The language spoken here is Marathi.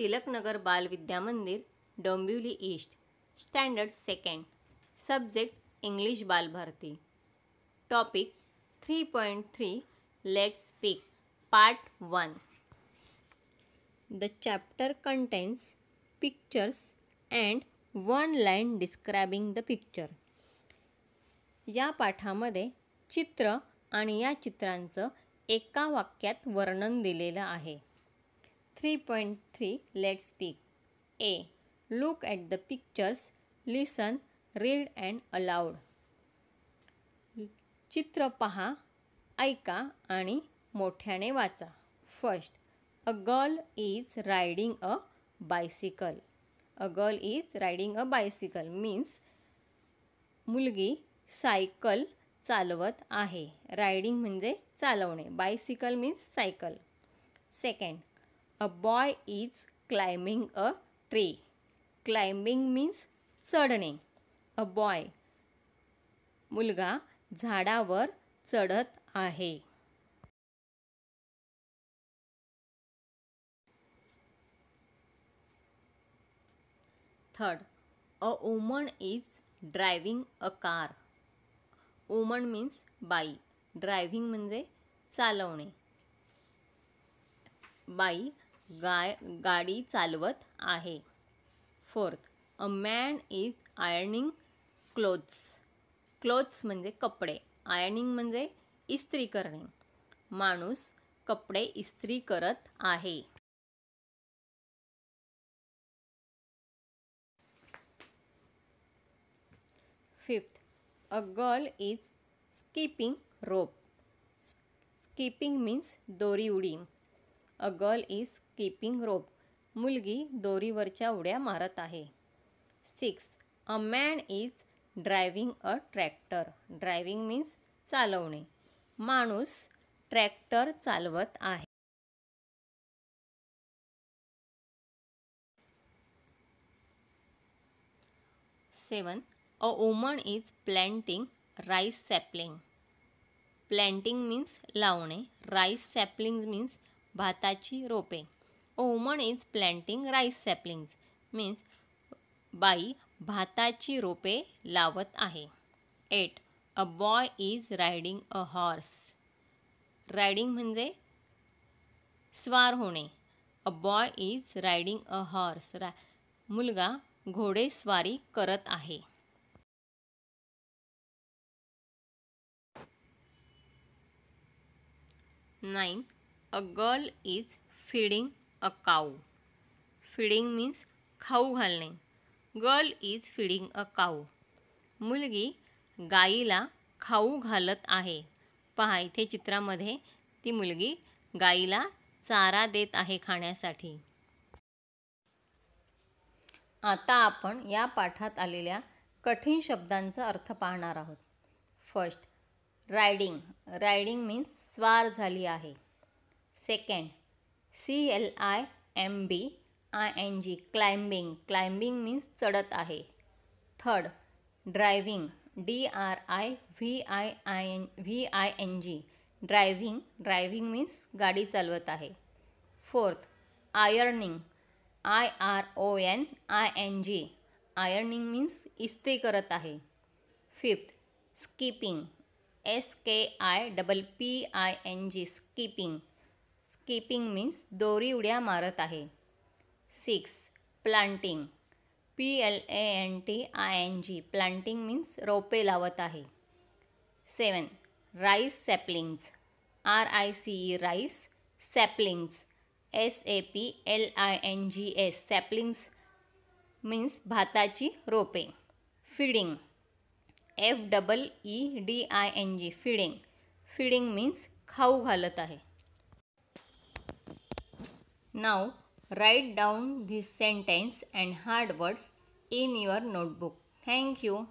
Tilaknagar Bal Vidya Mandir Dombivli east standard second subject English Balbharati topic three point three let's speak part one the chapter contains pictures and one line describing the picture या पाठामध्ये चित्र आणि या चित्रांचं एका वाक्यात वर्णन दिलेलं आहे three three let speak a look at the pictures listen read and aloud चित्र पहा ऐका आणि मोठ्याने वाचा first a girl is riding a bicycle a girl is riding a bicycle means मुलगी सायकल चालवत आहे रायडिंग म्हणजे चालवणे bicycle means cycle second a boy is climbing a tree climbing means चढणे अ बॉय मुलगा झाडावर चढत आहे third a woman is driving a car woman means बाई ड्रायव्हिंग म्हणजे चालवणे बाई गाय गाडी चालवत आहे fourth a man is ironing clothes clothes म्हणजे कपडे आयर्निंग म्हणजे इस्त्री करणे माणूस कपडे इस्त्री करत आहे fifth a girl is skipping rope skipping means दोरी उडी a girl is keeping rope मुलगी दोरीवरच्या उड्या मारत आहे six a man is driving a tractor driving means चालवणे माणूस ट्रॅक्टर चालवत आहे seven a woman is planting rice sapling planting means लावणे राईस सॅपलिंग मीन्स भाताची रोपे woman is planting rice saplings means बाई भाताची रोपे लावत आहे eight a boy is riding a horse riding म्हणजे स्वार होणे a boy is riding a horse रा मुलगा घोडेस्वारी करत आहे nine a girl is feeding a cow feeding means खाऊ घालणे girl is feeding a cow मुलगी गाईला खाऊ घालत आहे पहा इथे चित्रामध्ये ती मुलगी गाईला चारा देत आहे खाण्यासाठी आता आपण या पाठात आलेल्या कठीण शब्दांचा अर्थ पाहणार आहोत फर्स्ट रायडिंग रायडिंग मीन्स स्वार झाली आहे second C L I M B I N G climbing climbing means चढत आहे third driving D R I V I I N V I N G driving driving means गाडी चालवत आहे fourth ironing I R O N I N G ironing means इस्त्री करत आहे fifth skipping S K I double P I N G skipping keeping means दोरी उड्या मारत आहे six planting P L A N T I N G planting means रोपे लावत आहे seven rice saplings R I C E rice saplings S A P L I N G S saplings means भाताची रोपे feeding F double E D I N G feeding feeding means खाऊ घालत आहे Now write down this sentence and hard words in your notebook. Thank you.